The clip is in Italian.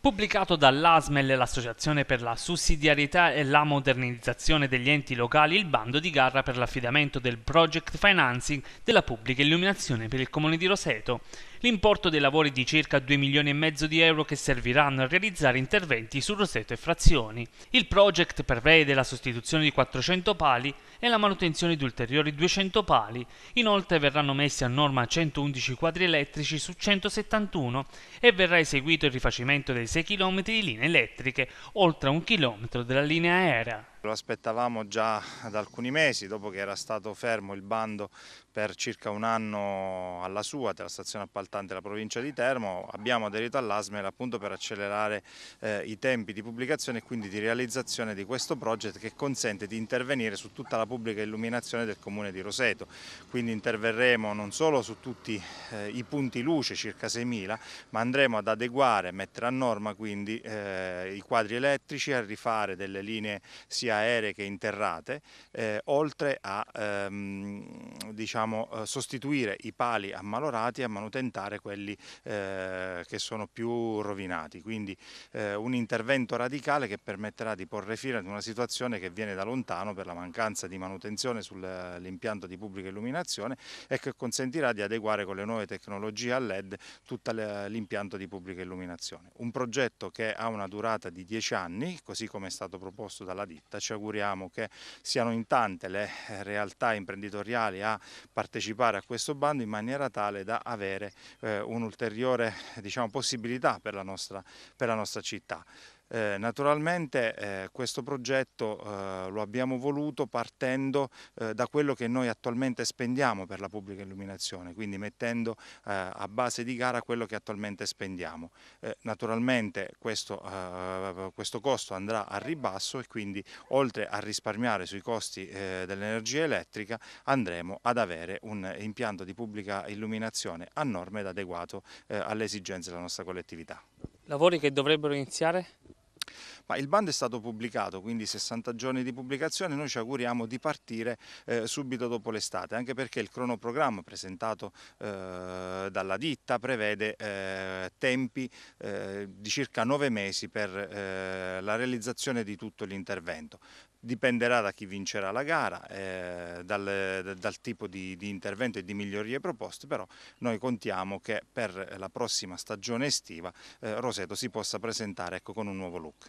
pubblicato dall'ASMEL, l'Associazione per la sussidiarietà e la modernizzazione degli enti locali, il bando di gara per l'affidamento del project financing della pubblica illuminazione per il comune di Roseto l'importo dei lavori di circa 2 milioni e mezzo di euro che serviranno a realizzare interventi su Roseto e frazioni. Il project prevede la sostituzione di 400 pali e la manutenzione di ulteriori 200 pali. Inoltre verranno messi a norma 111 quadri elettrici su 171 e verrà eseguito il rifacimento dei 6 km di linee elettriche, oltre a un chilometro della linea aerea. Lo aspettavamo già da alcuni mesi, dopo che era stato fermo il bando per circa un anno alla sua, della stazione appaltante appaltante la provincia di Termo, abbiamo aderito all'ASMEL appunto per accelerare eh, i tempi di pubblicazione e quindi di realizzazione di questo project che consente di intervenire su tutta la pubblica illuminazione del comune di Roseto. Quindi interverremo non solo su tutti eh, i punti luce, circa 6.000, ma andremo ad adeguare, mettere a norma quindi eh, i quadri elettrici, a rifare delle linee sia aeree che interrate, eh, oltre a ehm, diciamo, eh, sostituire i pali ammalorati e manutentare quelli eh, che sono più rovinati. Quindi eh, un intervento radicale che permetterà di porre fine ad una situazione che viene da lontano per la mancanza di manutenzione sull'impianto eh, di pubblica illuminazione e che consentirà di adeguare con le nuove tecnologie a LED tutto l'impianto di pubblica illuminazione. Un progetto che ha una durata di 10 anni, così come è stato proposto dalla ditta, ci auguriamo che siano in tante le eh, realtà imprenditoriali a partecipare a questo bando in maniera tale da avere eh, un'ulteriore diciamo, possibilità per la nostra, per la nostra città. Eh, naturalmente eh, questo progetto eh, lo abbiamo voluto partendo eh, da quello che noi attualmente spendiamo per la pubblica illuminazione, quindi mettendo eh, a base di gara quello che attualmente spendiamo. Eh, naturalmente questo, questo, costo andrà a ribasso e quindi oltre a risparmiare sui costi dell'energia elettrica andremo ad avere un impianto di pubblica illuminazione a norma ed adeguato alle esigenze della nostra collettività. Lavori che dovrebbero iniziare? Ma il bando è stato pubblicato, quindi 60 giorni di pubblicazione, noi ci auguriamo di partire eh, subito dopo l'estate, anche perché il cronoprogramma presentato eh, dalla ditta prevede eh, tempi eh, di circa nove mesi per eh, la realizzazione di tutto l'intervento. Dipenderà da chi vincerà la gara, eh, dal, dal, tipo di, di, intervento e di migliorie proposte, però noi contiamo che per la prossima stagione estiva eh, Roseto si possa presentare ecco, con un nuovo look.